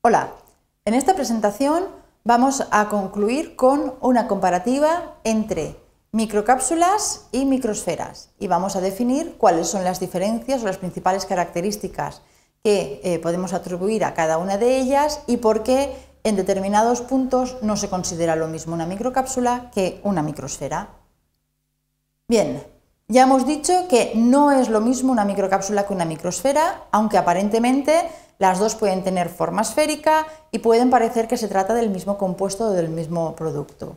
Hola, en esta presentación vamos a concluir con una comparativa entre microcápsulas y microsferas y vamos a definir cuáles son las diferencias o las principales características que eh, podemos atribuir a cada una de ellas y por qué en determinados puntos no se considera lo mismo una microcápsula que una microsfera. Bien, ya hemos dicho que no es lo mismo una microcápsula que una microsfera, aunque aparentemente las dos pueden tener forma esférica y pueden parecer que se trata del mismo compuesto o del mismo producto.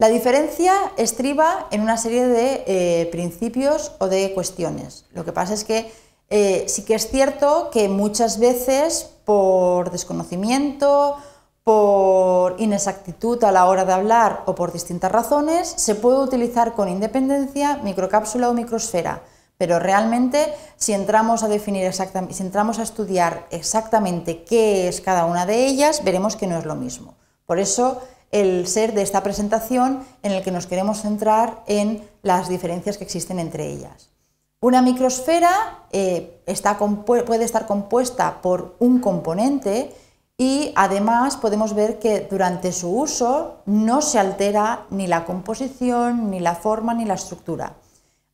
La diferencia estriba en una serie de eh, principios o de cuestiones. Lo que pasa es que eh, sí que es cierto que muchas veces por desconocimiento, por inexactitud a la hora de hablar o por distintas razones, se puede utilizar con independencia microcápsula o microsfera, pero realmente si entramos a definir si entramos a estudiar exactamente qué es cada una de ellas, veremos que no es lo mismo. Por eso el ser de esta presentación en el que nos queremos centrar en las diferencias que existen entre ellas. Una microsfera eh, puede estar compuesta por un componente y además podemos ver que durante su uso no se altera ni la composición, ni la forma, ni la estructura.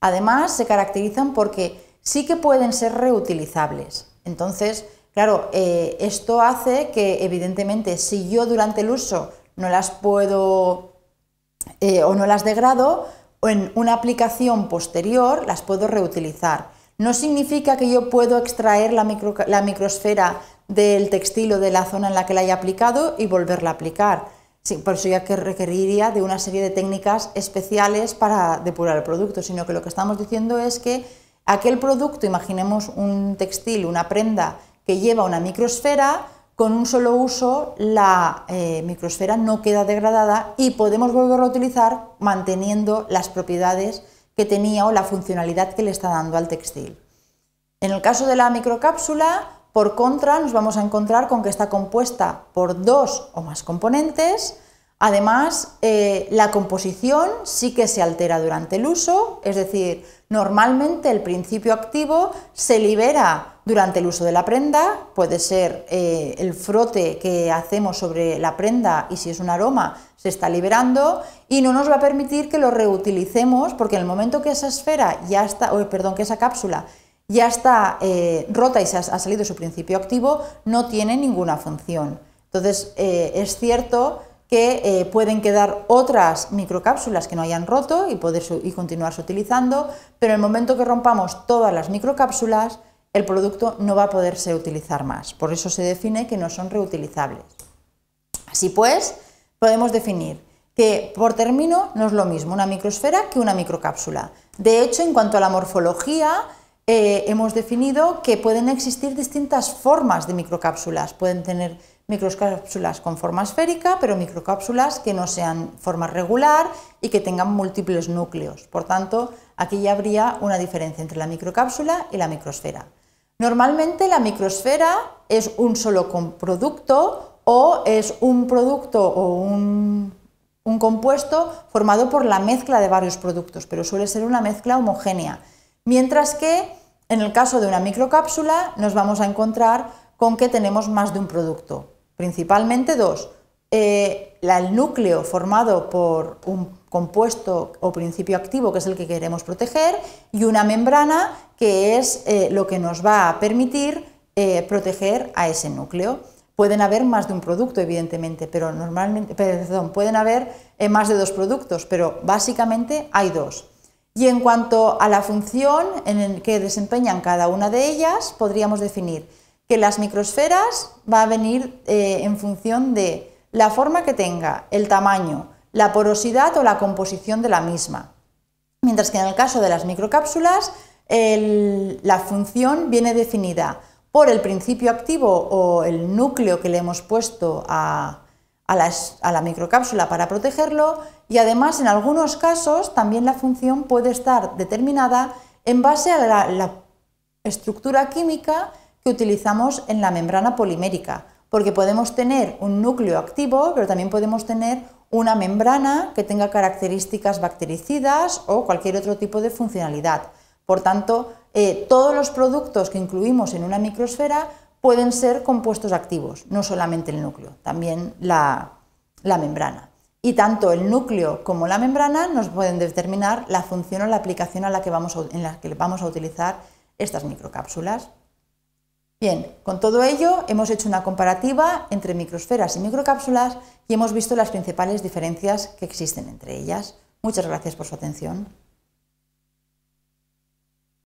Además se caracterizan porque sí que pueden ser reutilizables. Entonces, claro, eh, esto hace que evidentemente si yo durante el uso no las puedo eh, o no las degrado, en una aplicación posterior las puedo reutilizar no significa que yo puedo extraer la, microsfera del textil o de la zona en la que la haya aplicado y volverla a aplicar. por eso ya que requeriría de una serie de técnicas especiales para depurar el producto, sino que lo que estamos diciendo es que aquel producto, imaginemos un textil, una prenda que lleva una microsfera, con un solo uso la eh, microsfera no queda degradada y podemos volverla a utilizar manteniendo las propiedades que tenía o la funcionalidad que le está dando al textil. En el caso de la microcápsula, por contra, nos vamos a encontrar con que está compuesta por dos o más componentes, Además, eh, la composición sí que se altera durante el uso, es decir, normalmente el principio activo se libera durante el uso de la prenda, puede ser eh, el frote que hacemos sobre la prenda y si es un aroma se está liberando y no nos va a permitir que lo reutilicemos porque en el momento que esa esfera ya está, perdón, que esa cápsula ya está eh, rota y se ha, ha, salido su principio activo, no tiene ninguna función. Entonces, es cierto que eh, pueden quedar otras microcápsulas que no hayan roto y, poder y continuarse utilizando, pero en el momento que rompamos todas las microcápsulas, el producto no va a poderse utilizar más. Por eso se define que no son reutilizables. Así pues, podemos definir que por término no es lo mismo una microsfera que una microcápsula. De hecho, en cuanto a la morfología, eh, hemos definido que pueden existir distintas formas de microcápsulas. Pueden tener microcápsulas con forma esférica, pero microcápsulas que no sean forma regular y que tengan múltiples núcleos. Por tanto, aquí ya habría una diferencia entre la microcápsula y la microsfera. Normalmente la microsfera es un solo producto o es un producto o un, compuesto formado por la mezcla de varios productos, pero suele ser una mezcla homogénea. Mientras que en el caso de una microcápsula nos vamos a encontrar con que tenemos más de un producto principalmente dos. Eh, el núcleo formado por un compuesto o principio activo, que es el que queremos proteger, y una membrana, que es eh, lo que nos va a permitir eh, proteger a ese núcleo. Pueden haber más de un producto, evidentemente, pero normalmente, perdón, pueden haber más de dos productos, pero básicamente hay dos. Y en cuanto a la función en el que desempeñan cada una de ellas, podríamos definir que las microsferas va a venir eh, en función de la forma que tenga, el tamaño, la porosidad o la composición de la misma. Mientras que en el caso de las microcápsulas, la función viene definida por el principio activo o el núcleo que le hemos puesto a, la, microcápsula para protegerlo y además en algunos casos también la función puede estar determinada en base a la estructura química que utilizamos en la membrana polimérica, porque podemos tener un núcleo activo, pero también podemos tener una membrana que tenga características bactericidas o cualquier otro tipo de funcionalidad. Por tanto, eh, todos los productos que incluimos en una microsfera pueden ser compuestos activos, no solamente el núcleo, también la, membrana. Y tanto el núcleo como la membrana nos pueden determinar la función o la aplicación a la que vamos en la que vamos a utilizar estas microcápsulas. Bien, con todo ello hemos hecho una comparativa entre microsferas y microcápsulas y hemos visto las principales diferencias que existen entre ellas. Muchas gracias por su atención.